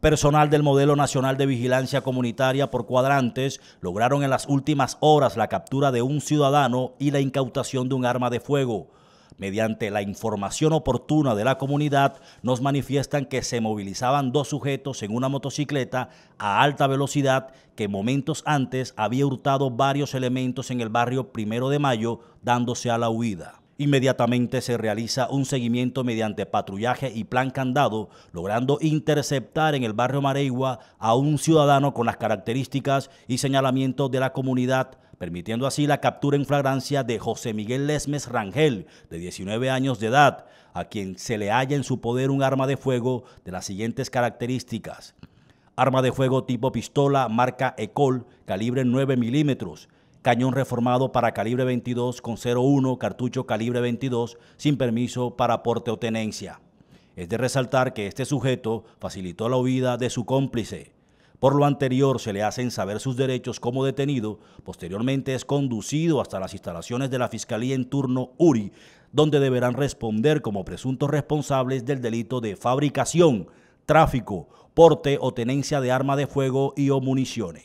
Personal del Modelo Nacional de Vigilancia Comunitaria por cuadrantes lograron en las últimas horas la captura de un ciudadano y la incautación de un arma de fuego. Mediante la información oportuna de la comunidad, nos manifiestan que se movilizaban dos sujetos en una motocicleta a alta velocidad que momentos antes había hurtado varios elementos en el barrio Primero de Mayo, dándose a la huida. Inmediatamente se realiza un seguimiento mediante patrullaje y plan candado, logrando interceptar en el barrio Maregua a un ciudadano con las características y señalamientos de la comunidad permitiendo así la captura en flagrancia de José Miguel Lesmes Rangel, de 19 años de edad, a quien se le halla en su poder un arma de fuego de las siguientes características. Arma de fuego tipo pistola marca ECOL, calibre 9 milímetros, cañón reformado para calibre 22 con 01 cartucho calibre 22 sin permiso para porte o tenencia. Es de resaltar que este sujeto facilitó la huida de su cómplice. Por lo anterior se le hacen saber sus derechos como detenido, posteriormente es conducido hasta las instalaciones de la Fiscalía en turno URI, donde deberán responder como presuntos responsables del delito de fabricación, tráfico, porte o tenencia de arma de fuego y o municiones.